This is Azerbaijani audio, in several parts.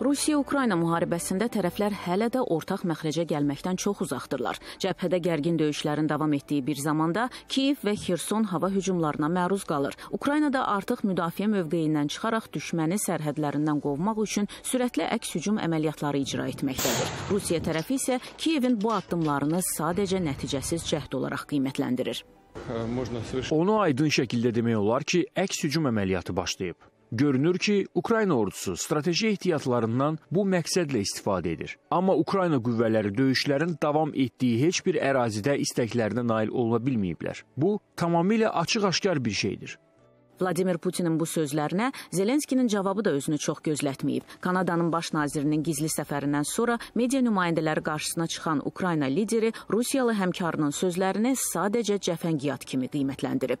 Rusiya-Ukrayna müharibəsində tərəflər hələ də ortaq məxrəcə gəlməkdən çox uzaqdırlar. Cəbhədə gərgin döyüşlərin davam etdiyi bir zamanda Kiyev və Xerson hava hücumlarına məruz qalır. Ukraynada artıq müdafiə mövqeyindən çıxaraq düşməni sərhədlərindən qovmaq üçün sürətli əks hücum əməliyyatları icra etməkdədir. Rusiya tərəfi isə Kiyevin bu addımlarını sadəcə nəticəsiz cəhd olaraq qiymətləndirir. Э, Onu aydın şəkildə demək olar ki, əks hücum əməliyyatı başlayıb. Görünür ki, Ukrayna ordusu strateji ehtiyatlarından bu məqsədlə istifadə edir. Amma Ukrayna qüvvələri döyüşlərin davam etdiyi heç bir ərazidə istəklərinə nail ola bilməyiblər. Bu, tamamilə açıq-aşkar bir şeydir. Vladimir Putinin bu sözlərinə Zelenskinin cavabı da özünü çox gözlətməyib. Kanadanın baş nazirinin gizli səfərindən sonra media nümayəndələri qarşısına çıxan Ukrayna lideri Rusiyalı həmkarının sözlərini sadəcə cəfəngiyat kimi qiymətləndirib.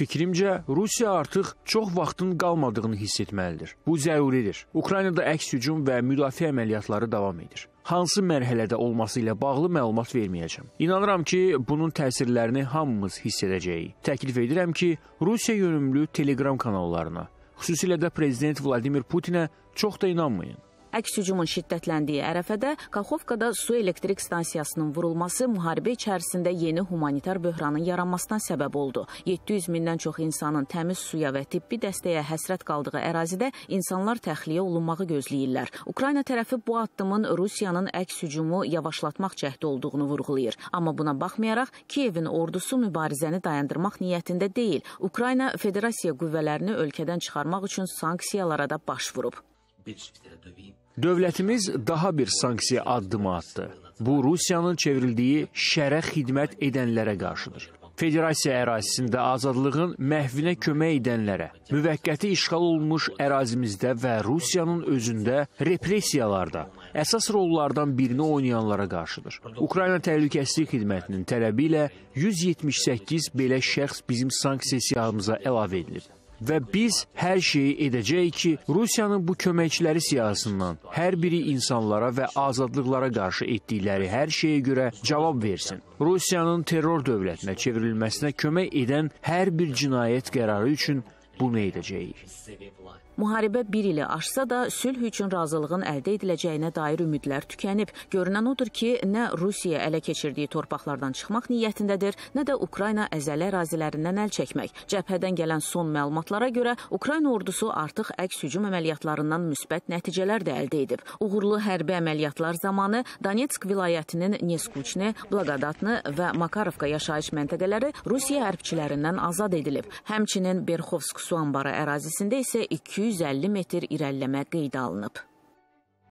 Fikrimcə, Rusiya artıq çox vaxtın qalmadığını hiss etməlidir. Bu zəruridir. Ukraynada əks hücum və müdafiə əməliyyatları davam edir hansı mərhələdə olması ilə bağlı məlumat verməyəcəm. İnanıram ki, bunun təsirlərini hamımız hiss edəcəyik. Təklif edirəm ki, Rusiya yönümlü Telegram kanallarına, xüsusilə də prezident Vladimir Putinə çox da inanmayın. Əks hücumun şiddətləndiyi ərəfədə Kaxovkada su elektrik stansiyasının vurulması müharibə içərisində yeni humanitar böhranın yaranmasına səbəb oldu. 700 mindən çox insanın təmiz suya və tibbi dəstəyə həsrət qaldığı ərazidə insanlar təxliyə olunmağı gözləyirlər. Ukrayna tərəfi bu addımın Rusiyanın əks hücumu yavaşlatmaq cəhdi olduğunu vurğulayır. Amma buna baxmayaraq Kiyevin ordusu mübarizəni dayandırmaq niyyətində deyil. Ukrayna Federasiya qüvvələrini ölkədən çıxarmaq üçün sanksiyalara da baş vurub. Dövlətimiz daha bir sanksiya addımı atdı. Bu, Rusiyanın çevrildiyi şərə xidmət edənlərə qarşıdır. Federasiya ərazisində azadlığın məhvinə kömək edənlərə, müvəqqəti işğal olunmuş ərazimizdə və Rusiyanın özündə repressiyalarda əsas rollardan birini oynayanlara qarşıdır. Ukrayna Təhlükəsizlik Xidmətinin tələbi ilə 178 belə şəxs bizim sanksiyamıza əlavə edilib və biz hər şeyi edəcəyik ki, Rusiyanın bu köməkçiləri siyasından hər biri insanlara və azadlıqlara qarşı etdikləri hər şeyə görə cavab versin. Rusiyanın terror dövlətinə çevrilməsinə kömək edən hər bir cinayət qərarı üçün bunu edəcəyik. Müharibə bir ili aşsa da sülh üçün razılığın əldə ediləcəyinə dair ümidlər tükənib. Görünən odur ki, nə Rusiya ələ keçirdiyi torpaqlardan çıxmaq niyyətindədir, nə də Ukrayna əzələ ərazilərindən əl çəkmək. Cəbhədən gələn son məlumatlara görə Ukrayna ordusu artıq əks hücum əməliyyatlarından müsbət nəticələr də əldə edib. Uğurlu hərbi əməliyyatlar zamanı Donetsk vilayətinin Neskuchni, Blagodatni və Makarovka yaşayış məntəqələri Rusiya hərbçilərindən azad edilib. Həmçinin Berxovsk su anbarı ərazisində isə 250 metr irəliləmə qeydə alınıb.